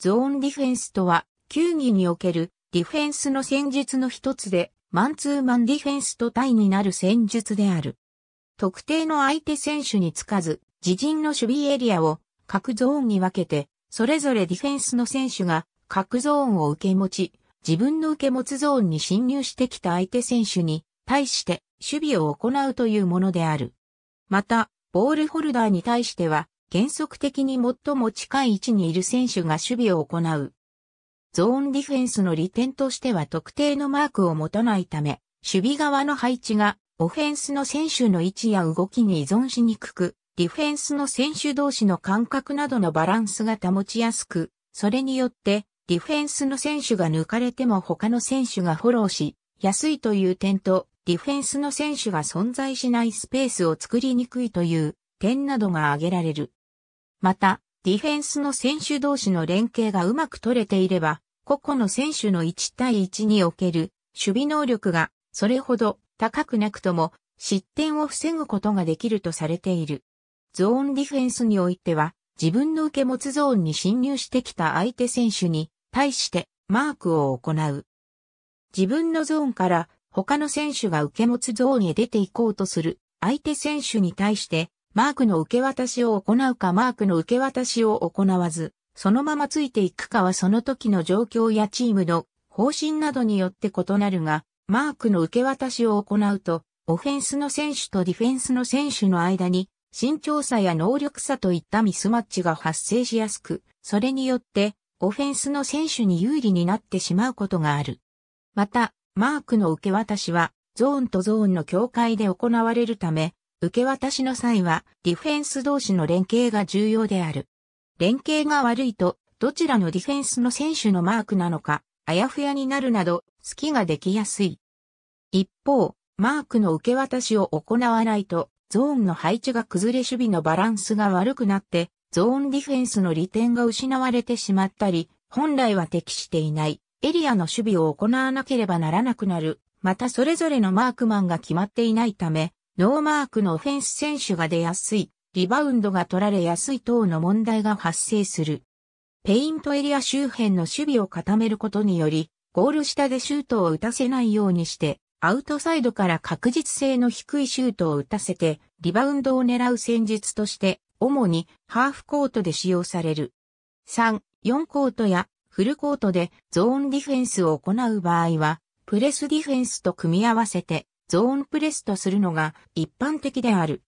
ゾーンディフェンスとは、球技におけるディフェンスの戦術の一つで、マンツーマンディフェンスと対になる戦術である。特定の相手選手につかず、自陣の守備エリアを各ゾーンに分けて、それぞれディフェンスの選手が各ゾーンを受け持ち、自分の受け持つゾーンに侵入してきた相手選手に対して守備を行うというものである。また、ボールホルダーに対しては、原則的に最も近い位置にいる選手が守備を行う。ゾーンディフェンスの利点としては特定のマークを持たないため、守備側の配置がオフェンスの選手の位置や動きに依存しにくく、ディフェンスの選手同士の間隔などのバランスが保ちやすく、それによってディフェンスの選手が抜かれても他の選手がフォローし、安いという点と、ディフェンスの選手が存在しないスペースを作りにくいという点などが挙げられる。また、ディフェンスの選手同士の連携がうまく取れていれば、個々の選手の1対1における守備能力がそれほど高くなくとも失点を防ぐことができるとされている。ゾーンディフェンスにおいては、自分の受け持つゾーンに侵入してきた相手選手に対してマークを行う。自分のゾーンから他の選手が受け持つゾーンへ出ていこうとする相手選手に対してマークの受け渡しを行うかマークの受け渡しを行わず、そのままついていくかはその時の状況やチームの方針などによって異なるが、マークの受け渡しを行うと、オフェンスの選手とディフェンスの選手の間に、身長差や能力差といったミスマッチが発生しやすく、それによって、オフェンスの選手に有利になってしまうことがある。また、マークの受け渡しは、ゾーンとゾーンの境界で行われるため、受け渡しの際は、ディフェンス同士の連携が重要である。連携が悪いと、どちらのディフェンスの選手のマークなのか、あやふやになるなど、隙ができやすい。一方、マークの受け渡しを行わないと、ゾーンの配置が崩れ守備のバランスが悪くなって、ゾーンディフェンスの利点が失われてしまったり、本来は適していないエリアの守備を行わなければならなくなる。またそれぞれのマークマンが決まっていないため、ノーマークのオフェンス選手が出やすい、リバウンドが取られやすい等の問題が発生する。ペイントエリア周辺の守備を固めることにより、ゴール下でシュートを打たせないようにして、アウトサイドから確実性の低いシュートを打たせて、リバウンドを狙う戦術として、主にハーフコートで使用される。3、4コートやフルコートでゾーンディフェンスを行う場合は、プレスディフェンスと組み合わせて、ゾーンプレスとするのが一般的である。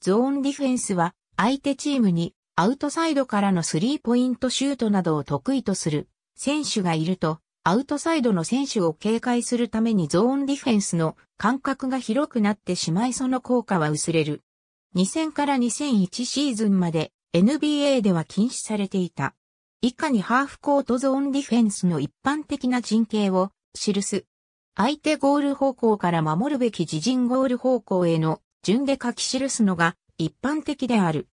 ゾーンディフェンスは相手チームにアウトサイドからのスリーポイントシュートなどを得意とする選手がいると、アウトサイドの選手を警戒するためにゾーンディフェンスの間隔が広くなってしまいその効果は薄れる。2000から2001シーズンまで NBA では禁止されていた。以下にハーフコートゾーンディフェンスの一般的な陣形を記す相手ゴール方向から守るべき自陣ゴール方向への順で書き記すのが一般的である。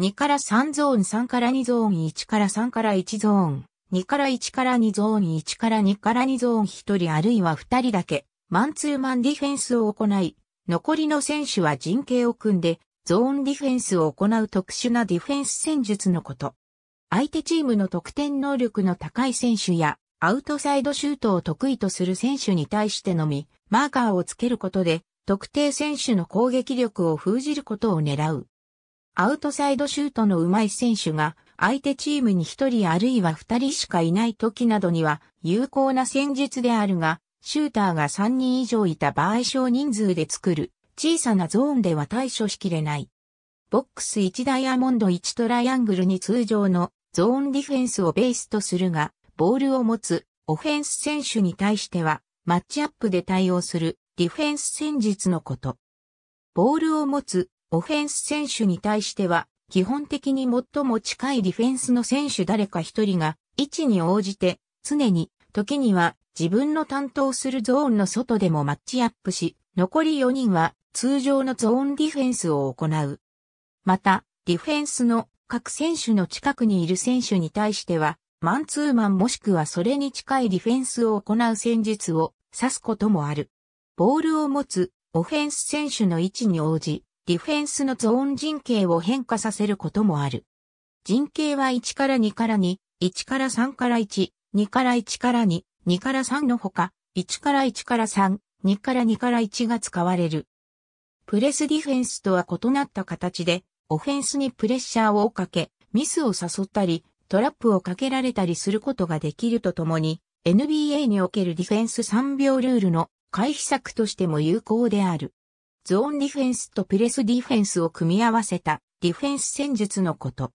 2から3ゾーン3から2ゾーン1から3から1ゾーン2から1から2ゾーン1から2から2ゾーン1人あるいは2人だけマンツーマンディフェンスを行い残りの選手は陣形を組んでゾーンディフェンスを行う特殊なディフェンス戦術のこと。相手チームの得点能力の高い選手やアウトサイドシュートを得意とする選手に対してのみ、マーカーをつけることで、特定選手の攻撃力を封じることを狙う。アウトサイドシュートの上手い選手が、相手チームに一人あるいは二人しかいない時などには、有効な戦術であるが、シューターが三人以上いた場合少人数で作る、小さなゾーンでは対処しきれない。ボックス1ダイヤモンド1トライアングルに通常のゾーンディフェンスをベースとするが、ボールを持つオフェンス選手に対しては、マッチアップで対応するディフェンス戦術のこと。ボールを持つオフェンス選手に対しては、基本的に最も近いディフェンスの選手誰か一人が位置に応じて常に時には自分の担当するゾーンの外でもマッチアップし、残り4人は通常のゾーンディフェンスを行う。また、ディフェンスの各選手の近くにいる選手に対しては、マンツーマンもしくはそれに近いディフェンスを行う戦術を指すこともある。ボールを持つオフェンス選手の位置に応じ、ディフェンスのゾーン陣形を変化させることもある。陣形は1から2から2、1から3から1、2から1から2、2から3のほか、1から1から3、2から2から1が使われる。プレスディフェンスとは異なった形で、オフェンスにプレッシャーをかけ、ミスを誘ったり、トラップをかけられたりすることができるとともに、NBA におけるディフェンス3秒ルールの回避策としても有効である。ゾーンディフェンスとプレスディフェンスを組み合わせたディフェンス戦術のこと。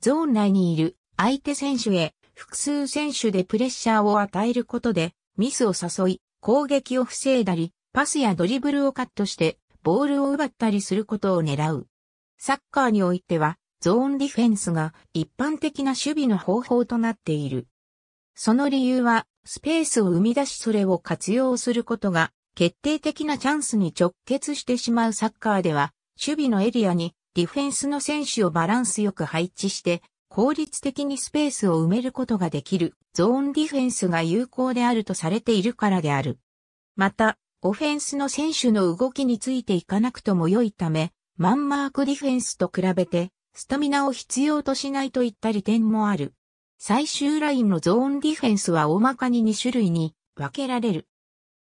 ゾーン内にいる相手選手へ複数選手でプレッシャーを与えることでミスを誘い攻撃を防いだりパスやドリブルをカットしてボールを奪ったりすることを狙う。サッカーにおいてはゾーンディフェンスが一般的な守備の方法となっている。その理由は、スペースを生み出しそれを活用することが、決定的なチャンスに直結してしまうサッカーでは、守備のエリアにディフェンスの選手をバランスよく配置して、効率的にスペースを埋めることができるゾーンディフェンスが有効であるとされているからである。また、オフェンスの選手の動きについていかなくとも良いため、マンマークディフェンスと比べてスタミナを必要としないといった利点もある。最終ラインのゾーンディフェンスは大まかに2種類に分けられる。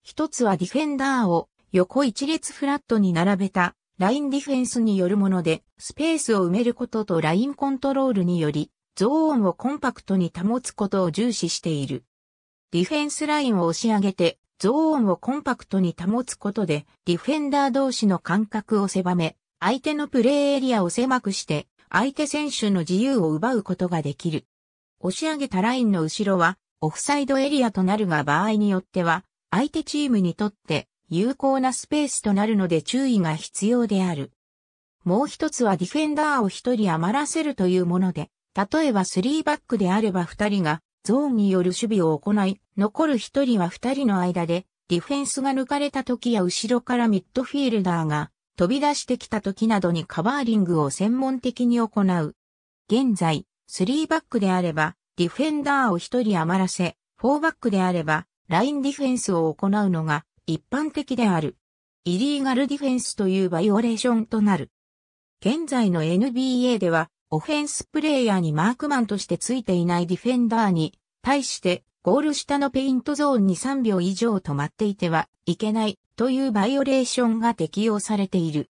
一つはディフェンダーを横一列フラットに並べたラインディフェンスによるもので、スペースを埋めることとラインコントロールにより、ゾーンをコンパクトに保つことを重視している。ディフェンスラインを押し上げて、ゾーンをコンパクトに保つことで、ディフェンダー同士の間隔を狭め、相手のプレーエリアを狭くして、相手選手の自由を奪うことができる。押し上げたラインの後ろは、オフサイドエリアとなるが場合によっては、相手チームにとって有効なスペースとなるので注意が必要である。もう一つはディフェンダーを一人余らせるというもので、例えば3バックであれば2人がゾーンによる守備を行い、残る1人は2人の間でディフェンスが抜かれた時や後ろからミッドフィールダーが飛び出してきた時などにカバーリングを専門的に行う。現在、3バックであれば、ディフェンダーを1人余らせ、4バックであれば、ラインディフェンスを行うのが一般的である。イリーガルディフェンスというバイオレーションとなる。現在の NBA では、オフェンスプレイヤーにマークマンとしてついていないディフェンダーに、対してゴール下のペイントゾーンに3秒以上止まっていてはいけないというバイオレーションが適用されている。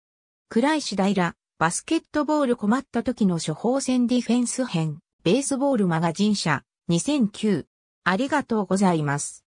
暗い次第ら、バスケットボール困った時の処方箋ディフェンス編、ベースボールマガジン社、2009。ありがとうございます。